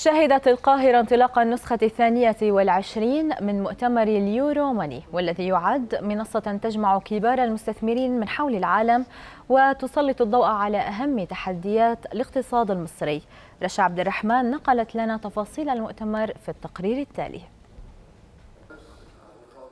شهدت القاهرة انطلاق النسخة الثانية والعشرين من مؤتمر اليورو ماني والذي يعد منصة تجمع كبار المستثمرين من حول العالم وتسلط الضوء على أهم تحديات الاقتصاد المصري رشا عبد الرحمن نقلت لنا تفاصيل المؤتمر في التقرير التالي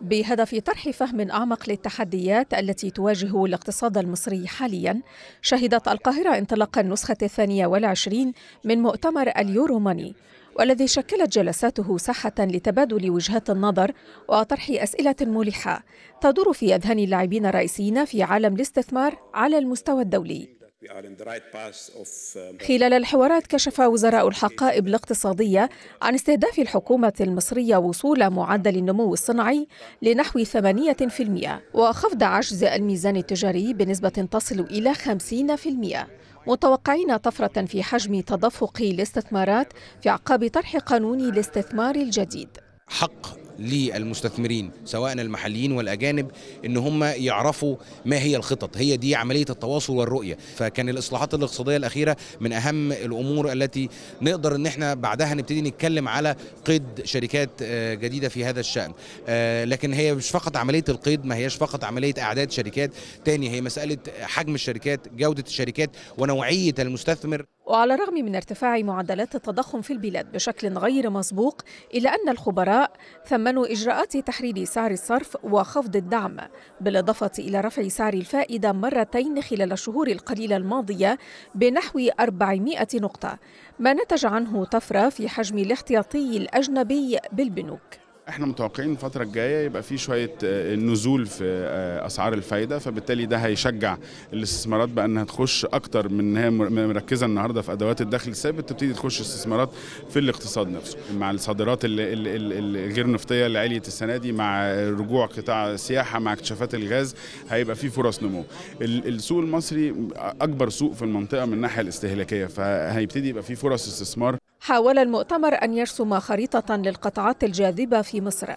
بهدف طرح فهم أعمق للتحديات التي تواجه الاقتصاد المصري حاليا شهدت القاهرة انطلاق النسخة الثانية والعشرين من مؤتمر اليورو ماني والذي شكلت جلساته ساحة لتبادل وجهات النظر وطرح أسئلة ملحة تدور في أذهان اللاعبين الرئيسيين في عالم الاستثمار على المستوى الدولي Um, خلال الحوارات كشف وزراء الحقائب الاقتصادية عن استهداف الحكومة المصرية وصول معدل النمو الصناعي لنحو 8% وخفض عجز الميزان التجاري بنسبة تصل إلى 50% متوقعين طفرة في حجم تدفق الاستثمارات في أعقاب طرح قانون الاستثمار الجديد حق للمستثمرين سواء المحليين والاجانب ان هم يعرفوا ما هي الخطط هي دي عمليه التواصل والرؤيه فكان الاصلاحات الاقتصاديه الاخيره من اهم الامور التي نقدر ان احنا بعدها نبتدي نتكلم على قيد شركات آه، جديده في هذا الشان آه، لكن هي مش فقط عمليه القيد ما هياش فقط عمليه اعداد شركات تاني هي مساله حجم الشركات جوده الشركات ونوعيه المستثمر وعلى الرغم من ارتفاع معدلات التضخم في البلاد بشكل غير مسبوق إلا أن الخبراء ثمنوا إجراءات تحرير سعر الصرف وخفض الدعم بالإضافة إلى رفع سعر الفائدة مرتين خلال الشهور القليلة الماضية بنحو 400 نقطة ما نتج عنه طفرة في حجم الاحتياطي الأجنبي بالبنوك احنا متوقعين الفترة الجاية يبقى في شوية آه، نزول في آه، أسعار الفايدة فبالتالي ده هيشجع الاستثمارات بقى إنها تخش أكتر من هي مركزة النهاردة في أدوات الدخل الثابت تبتدي تخش استثمارات في الاقتصاد نفسه مع الصادرات الغير نفطية اللي عليت السنة دي مع رجوع قطاع السياحة مع اكتشافات الغاز هيبقى في فرص نمو السوق المصري أكبر سوق في المنطقة من الناحية الاستهلاكية فهيبتدي يبقى في فرص استثمار حاول المؤتمر أن يرسم خريطة للقطاعات الجاذبة في مصر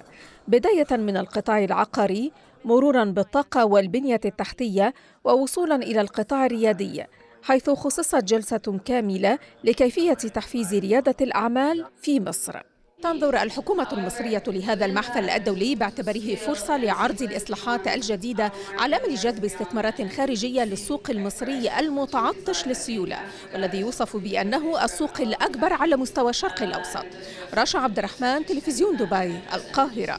بداية من القطاع العقاري مرورا بالطاقة والبنية التحتية ووصولا إلى القطاع الريادي حيث خصصت جلسة كاملة لكيفية تحفيز ريادة الأعمال في مصر تنظر الحكومة المصرية لهذا المحفل الدولي باعتباره فرصة لعرض الإصلاحات الجديدة على أمل جذب استثمارات خارجية للسوق المصري المتعطش للسيولة والذي يوصف بأنه السوق الأكبر على مستوى الشرق الأوسط رشا عبد الرحمن تلفزيون دبي القاهرة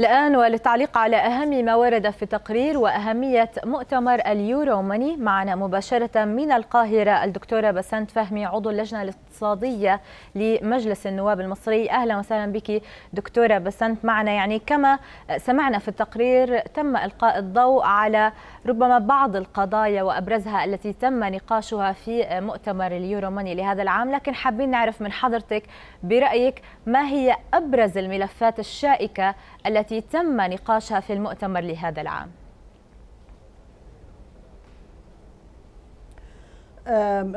الآن وللتعليق على أهم ما ورد في التقرير وأهمية مؤتمر اليورو ماني معنا مباشرة من القاهرة الدكتورة بسنت فهمي عضو اللجنة الاقتصادية لمجلس النواب المصري أهلا وسهلا بك دكتورة بسنت معنا يعني كما سمعنا في التقرير تم إلقاء الضوء على ربما بعض القضايا وأبرزها التي تم نقاشها في مؤتمر اليوروماني لهذا العام لكن حابين نعرف من حضرتك برأيك ما هي أبرز الملفات الشائكة التي تم نقاشها في المؤتمر لهذا العام؟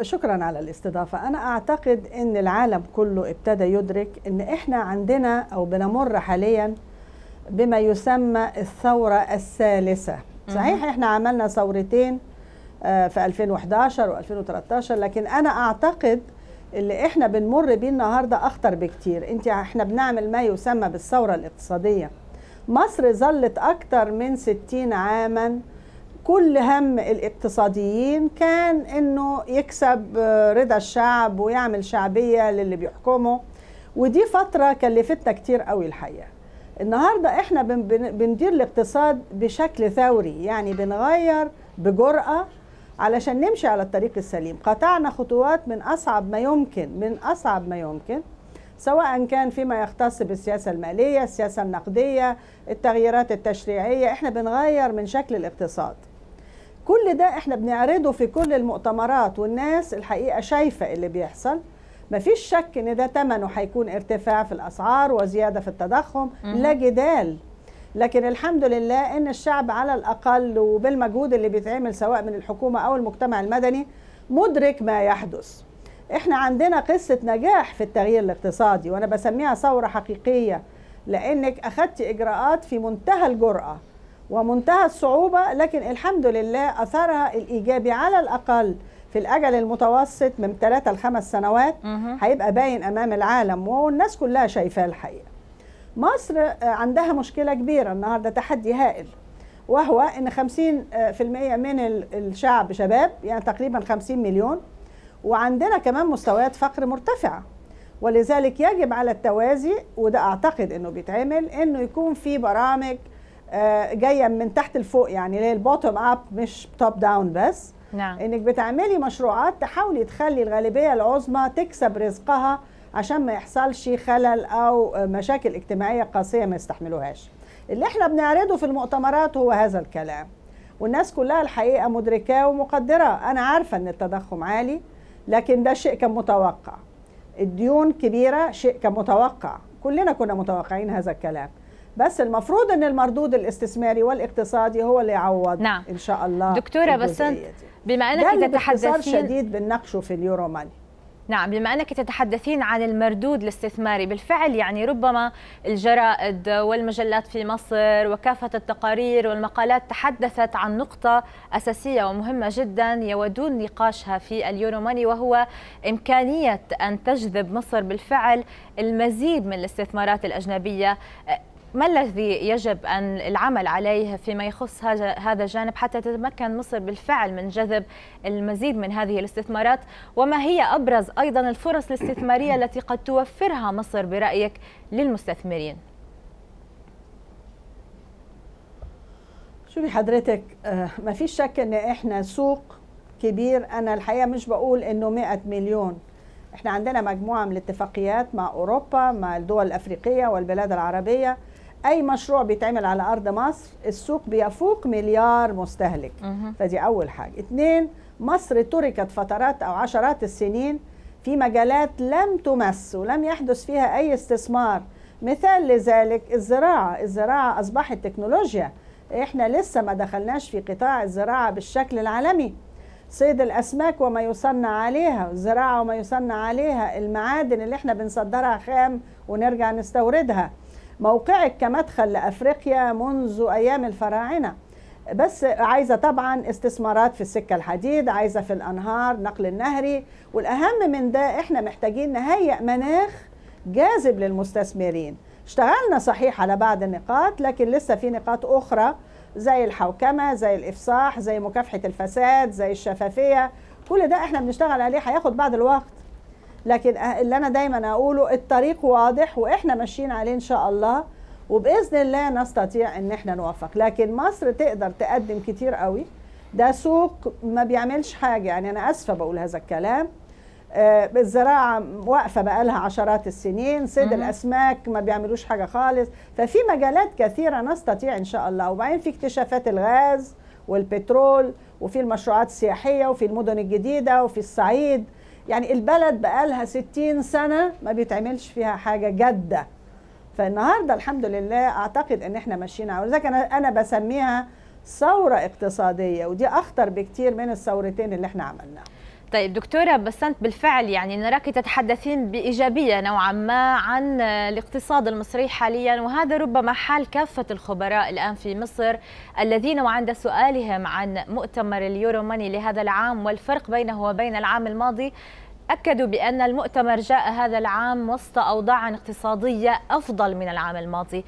شكرا على الاستضافة أنا أعتقد أن العالم كله ابتدى يدرك أن إحنا عندنا أو بنمر حاليا بما يسمى الثورة الثالثة صحيح إحنا عملنا ثورتين أه، في 2011 و2013 لكن أنا أعتقد اللي إحنا بنمر بيه النهاردة أخطر بكتير أنت إحنا بنعمل ما يسمى بالثورة الاقتصادية مصر ظلت أكتر من 60 عاماً كل هم الاقتصاديين كان انه يكسب آه، رضا الشعب ويعمل شعبيه للي بيحكمه ودي فتره كلفتنا كتير قوي الحقيقه النهارده احنا بندير الاقتصاد بشكل ثوري يعني بنغير بجرأه علشان نمشي على الطريق السليم قطعنا خطوات من اصعب ما يمكن من اصعب ما يمكن سواء كان فيما يختص بالسياسة المالية السياسة النقدية التغييرات التشريعية احنا بنغير من شكل الاقتصاد كل ده احنا بنعرضه في كل المؤتمرات والناس الحقيقه شايفه اللي بيحصل مفيش شك ان ده ثمنه هيكون ارتفاع في الاسعار وزياده في التضخم لا جدال لكن الحمد لله ان الشعب على الاقل وبالمجهود اللي بيتعمل سواء من الحكومه او المجتمع المدني مدرك ما يحدث احنا عندنا قصه نجاح في التغيير الاقتصادي وانا بسميها ثوره حقيقيه لانك اخذت اجراءات في منتهى الجراه ومنتهى الصعوبة لكن الحمد لله أثرها الإيجابي على الأقل في الأجل المتوسط من ثلاثة لخمس سنوات هيبقى باين أمام العالم والناس كلها شايفاه الحقيقة مصر آه، عندها مشكلة كبيرة النهاردة تحدي هائل وهو أن 50% آه، من الشعب شباب يعني تقريبا 50 مليون وعندنا كمان مستويات فقر مرتفعة ولذلك يجب على التوازي وده أعتقد أنه بيتعمل أنه يكون في برامج آه، جايه من تحت لفوق يعني اللي هي البوتوم اب مش توب داون بس نعم. انك بتعملي مشروعات تحاولي تخلي الغالبيه العظمى تكسب رزقها عشان ما يحصلش خلل او مشاكل اجتماعيه قاسيه ما يستحملوهاش اللي احنا بنعرضه في المؤتمرات هو هذا الكلام والناس كلها الحقيقه مدركاه ومقدره انا عارفه ان التضخم عالي لكن ده شيء كان متوقع الديون كبيره شيء كان متوقع كلنا كنا متوقعين هذا الكلام بس المفروض ان المردود الاستثماري والاقتصادي هو اللي يعوض نعم. ان شاء الله دكتوره بسنت بما انك تتحدثين شديد بنناقشه في اليورو ماني نعم بما انك تتحدثين عن المردود الاستثماري بالفعل يعني ربما الجرائد والمجلات في مصر وكافه التقارير والمقالات تحدثت عن نقطه اساسيه ومهمه جدا يودون نقاشها في اليوروماني وهو امكانيه ان تجذب مصر بالفعل المزيد من الاستثمارات الاجنبيه ما الذي يجب أن العمل عليه فيما يخص هذا الجانب حتى تتمكن مصر بالفعل من جذب المزيد من هذه الاستثمارات وما هي أبرز أيضا الفرص الاستثمارية التي قد توفرها مصر برأيك للمستثمرين شوفي حضرتك آه، ما في شك ان احنا سوق كبير انا الحقيقه مش بقول انه 100 مليون احنا عندنا مجموعه من الاتفاقيات مع اوروبا مع الدول الافريقيه والبلاد العربيه اي مشروع بيتعمل على ارض مصر السوق بيفوق مليار مستهلك فدي اول حاجه اثنين مصر تركت فترات او عشرات السنين في مجالات لم تمس ولم يحدث فيها اي استثمار مثال لذلك الزراعه الزراعه اصبحت تكنولوجيا احنا لسه ما دخلناش في قطاع الزراعه بالشكل العالمي صيد الاسماك وما يصنع عليها الزراعه وما يصنع عليها المعادن اللي احنا بنصدرها خام ونرجع نستوردها موقعك كمدخل لأفريقيا منذ أيام الفراعنة بس عايزة طبعا استثمارات في السكة الحديد عايزة في الأنهار نقل النهري والأهم من ده إحنا محتاجين نهيئ مناخ جاذب للمستثمرين اشتغلنا صحيح على بعض النقاط لكن لسه في نقاط أخرى زي الحوكمة زي الإفصاح زي مكافحة الفساد زي الشفافية كل ده احنا بنشتغل عليه هياخد بعض الوقت لكن أه، اللي انا دايما اقوله الطريق واضح واحنا ماشيين عليه ان شاء الله وباذن الله نستطيع ان احنا نوفق لكن مصر تقدر تقدم كتير قوي ده سوق ما بيعملش حاجه يعني انا اسفه بقول هذا الكلام أه، الزراعه واقفه بقالها عشرات السنين صيد الاسماك ما بيعملوش حاجه خالص ففي مجالات كثيره نستطيع ان شاء الله وبعدين في اكتشافات الغاز والبترول وفي المشروعات السياحيه وفي المدن الجديده وفي الصعيد يعني البلد بقالها 60 سنه ما بيتعملش فيها حاجه جاده فالنهارده الحمد لله اعتقد ان احنا ماشيين على ذلك انا انا بسميها ثوره اقتصاديه ودي اخطر بكتير من الثورتين اللي احنا عملناها طيب دكتورة بسنت بالفعل يعني نراك تتحدثين بإيجابية نوعا ما عن آه، الاقتصاد المصري حاليا وهذا ربما حال كافة الخبراء الآن في مصر الذين وعند سؤالهم عن مؤتمر اليورو ماني لهذا العام والفرق بينه وبين العام الماضي أكدوا بأن المؤتمر جاء هذا العام وسط أوضاع اقتصادية أفضل من العام الماضي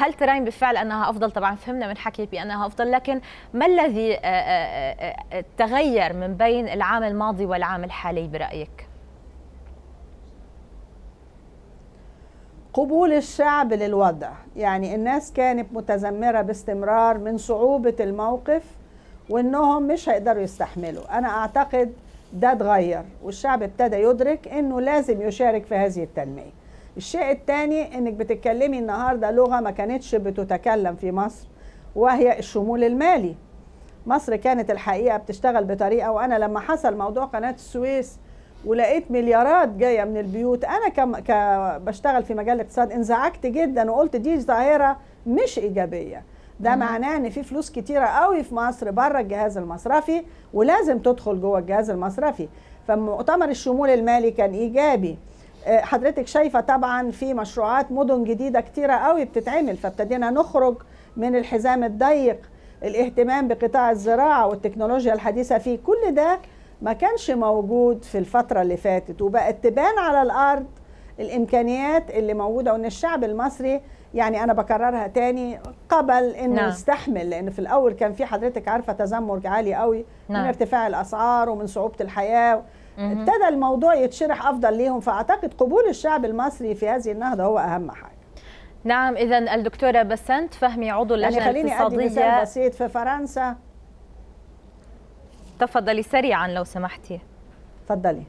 هل ترين بالفعل انها افضل طبعا فهمنا من حكيك بانها افضل لكن ما الذي آه، آه، آه، تغير من بين العام الماضي والعام الحالي برايك قبول الشعب للوضع يعني الناس كانت متذمرة باستمرار من صعوبة الموقف وانهم مش هيقدروا يستحملوا انا اعتقد ده اتغير والشعب ابتدى يدرك انه لازم يشارك في هذه التنمية الشيء الثاني انك بتتكلمي النهارده لغه ما كانتش بتتكلم في مصر وهي الشمول المالي مصر كانت الحقيقه بتشتغل بطريقه وانا لما حصل موضوع قناه السويس ولقيت مليارات جايه من البيوت انا كم بشتغل في مجال الاقتصاد انزعجت جدا وقلت دي ظاهره مش ايجابيه ده معناه ان في فلوس كتيره قوي في مصر بره الجهاز المصرفي ولازم تدخل جوه الجهاز المصرفي فمؤتمر الشمول المالي كان ايجابي آه، حضرتك شايفه طبعا في مشروعات مدن جديده كتيره قوي بتتعمل فابتدينا نخرج من الحزام الضيق الاهتمام بقطاع الزراعه والتكنولوجيا الحديثه فيه كل ده ما كانش موجود في الفتره اللي فاتت وبقت تبان على الارض الامكانيات اللي موجوده وان الشعب المصري يعني انا بكررها تاني قبل انه نعم. نستحمل لان في الاول كان في حضرتك عارفه تذمر عالي قوي نعم. من ارتفاع الاسعار ومن صعوبه الحياه ابتدى الموضوع يتشرح افضل ليهم فاعتقد قبول الشعب المصري في هذه النهضه هو اهم حاجه نعم اذا الدكتوره بسنت فهمي عضو يعني اللجنه يعني خليني الاقتصاديه خليني ادي مثال بسيط في فرنسا تفضلي سريعا لو سمحتي تفضلي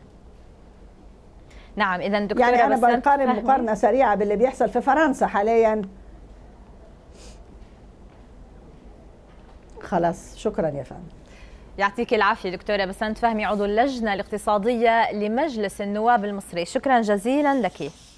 نعم اذا دكتوره يعني انا بقارن مقارنه سريعه باللي بيحصل في فرنسا حاليا خلاص شكرا يا فندم يعطيك العافية دكتورة بسنت فهمي عضو اللجنة الاقتصادية لمجلس النواب المصري شكرا جزيلا لك